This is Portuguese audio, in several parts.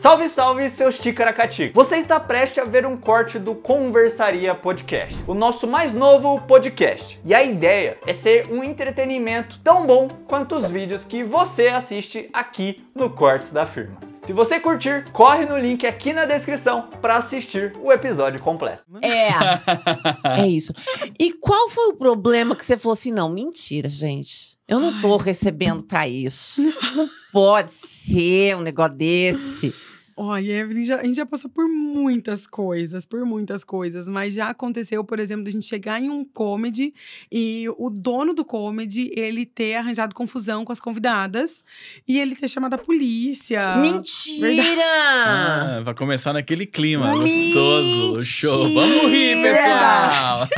Salve, salve, seus ticaracati! Você está prestes a ver um corte do Conversaria Podcast, o nosso mais novo podcast. E a ideia é ser um entretenimento tão bom quanto os vídeos que você assiste aqui no Cortes da Firma. Se você curtir, corre no link aqui na descrição para assistir o episódio completo. É, é isso. E qual foi o problema que você falou assim, não, mentira, gente. Eu não tô recebendo para isso. Não pode ser um negócio desse. Olha, Evelyn, já, a gente já passou por muitas coisas, por muitas coisas, mas já aconteceu, por exemplo, de a gente chegar em um comedy e o dono do comedy, ele ter arranjado confusão com as convidadas e ele ter chamado a polícia. Mentira! Ah, vai começar naquele clima Mentira! gostoso, show. Vamos rir, pessoal!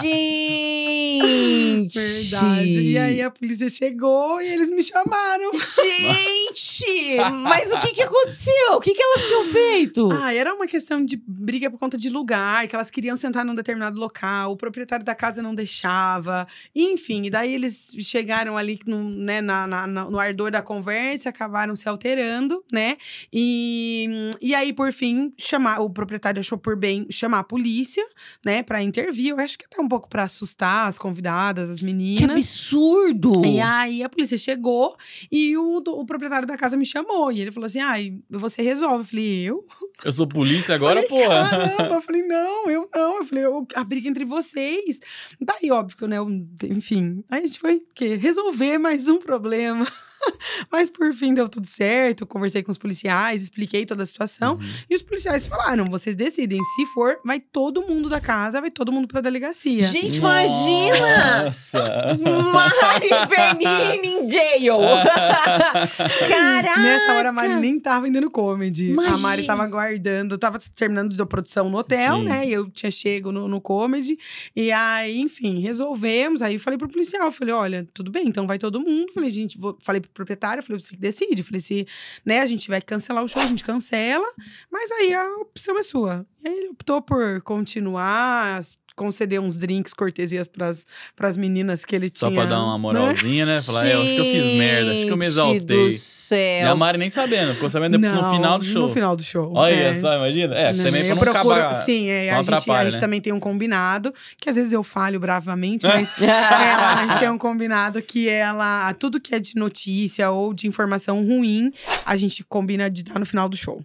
Gente! Verdade. E aí a polícia chegou e eles me chamaram. Gente! Mas o que que aconteceu? aconteceu? O que, que elas tinham feito? Ah, era uma questão de briga por conta de lugar, que elas queriam sentar num determinado local, o proprietário da casa não deixava. Enfim, e daí eles chegaram ali no, né, na, na, no ardor da conversa, acabaram se alterando, né? E, e aí, por fim, chamar, o proprietário achou por bem chamar a polícia, né, pra intervir. Eu acho que até um pouco pra assustar as convidadas, as meninas. Que absurdo! E aí a polícia chegou e o, o proprietário da casa me chamou. E ele falou assim: ai, você resolve. Eu falei, eu? Eu sou polícia agora, falei, porra? Caramba, eu falei, não, eu não. Eu falei, eu, a briga entre vocês. Daí, tá óbvio, né? Eu, enfim, aí a gente foi que resolver mais um problema. Mas por fim deu tudo certo, conversei com os policiais, expliquei toda a situação. Uhum. E os policiais falaram: vocês decidem. Se for, vai todo mundo da casa, vai todo mundo pra delegacia. Gente, Nossa. imagina! Mari Bernini em jail! Caraca! Nessa hora a Mari nem tava no comedy. Imagina. A Mari tava guardando, tava terminando de produção no hotel, Sim. né? E eu tinha chego no, no comedy. E aí, enfim, resolvemos. Aí eu falei pro policial, falei, olha, tudo bem, então vai todo mundo. Falei, gente, vou... falei pro proprietário, eu falei, você que decide. Eu falei, se né, a gente vai cancelar o show, a gente cancela, mas aí a opção é sua. E aí ele optou por continuar, conceder uns drinks, cortesias pras, pras meninas que ele tinha. Só pra dar uma né? moralzinha, né? Falar, é, acho que eu fiz merda, acho que eu me exaltei. do céu. E a Mari nem sabendo, ficou sabendo não, no final do show. No final do show. Olha é. só, imagina. É, não, também pra não procuro, acabar. Sim, é, a, gente, a gente né? também tem um combinado, que às vezes eu falho bravamente, mas é, a gente tem um combinado que ela, tudo que é de notícia ou de informação ruim, a gente combina de dar no final do show.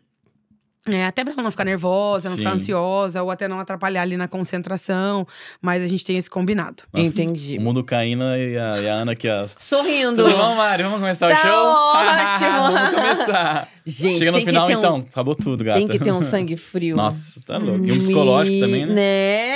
É, até para não ficar nervosa, não Sim. ficar ansiosa, ou até não atrapalhar ali na concentração. Mas a gente tem esse combinado. Nossa, Entendi. O mundo caindo e a, e a Ana aqui, ó. Sorrindo. Tudo bom, Mari? Vamos começar tá o show? Ótimo. Vamos começar. Gente, Chega no final, um... então. Acabou tudo, gata. Tem que ter um sangue frio. Nossa, tá louco. E um psicológico Me... também, né?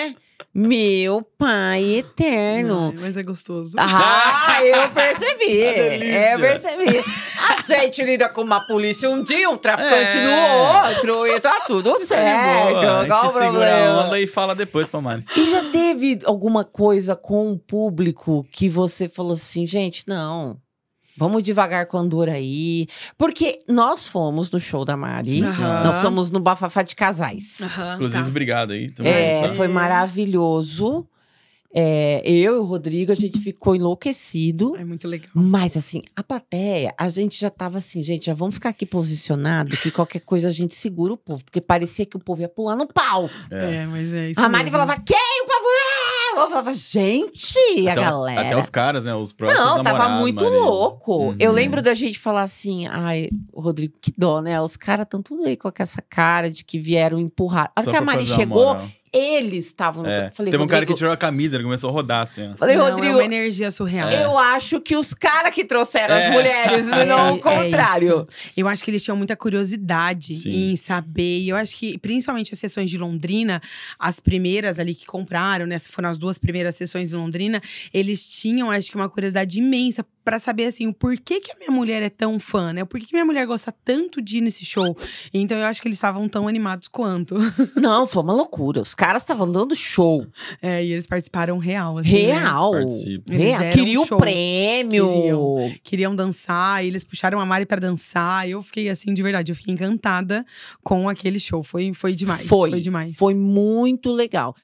Né? Meu pai eterno. mas é gostoso. Ah, eu percebi. é, eu percebi. A gente lida com uma polícia um dia, um traficante é. no outro. E tá tudo é certo. Qual o problema? Manda e fala depois pra Mari. E já teve alguma coisa com o público que você falou assim, gente, não. Vamos devagar com Andura aí. Porque nós fomos no show da Mari. Uhum. Nós fomos no Bafafá de Casais. Uhum, Inclusive, tá. obrigado aí. Também, é, tá? foi maravilhoso. É, eu e o Rodrigo, a gente ficou enlouquecido. É muito legal. Mas assim, a plateia, a gente já tava assim, gente, já vamos ficar aqui posicionado, que qualquer coisa a gente segura o povo. Porque parecia que o povo ia pular no pau. É, é mas é isso A Mari mesmo. falava, quem? tava, eu falava, gente, até, a galera. Até os caras, né? Os próprios Não, tava muito louco. Uhum. Eu lembro da gente falar assim, ai, Rodrigo, que dó, né? Os caras estão tudo aí com essa cara de que vieram empurrar. A hora que a Mari chegou, moral. É. Eles estavam no. É. Falei, Teve um cara que tirou a camisa, ele começou a rodar assim. Ó. Falei, não, Rodrigo. É uma energia surreal. Eu acho que os caras que trouxeram é. as mulheres, é, não o é contrário. eu acho que eles tinham muita curiosidade Sim. em saber. E eu acho que, principalmente as sessões de Londrina, as primeiras ali que compraram, né? Foram as duas primeiras sessões de Londrina, eles tinham, acho que, uma curiosidade imensa para saber assim, o porquê que a minha mulher é tão fã, né? Por que, que minha mulher gosta tanto de ir nesse show? Então eu acho que eles estavam tão animados quanto. Não, foi uma loucura. Os caras estavam dando show. É, e eles participaram real, assim, Real. Né? real. um o prêmio. Queriam, queriam dançar, eles puxaram a Mari para dançar. Eu fiquei assim, de verdade, eu fiquei encantada com aquele show. Foi, foi demais. Foi, foi demais. Foi muito legal.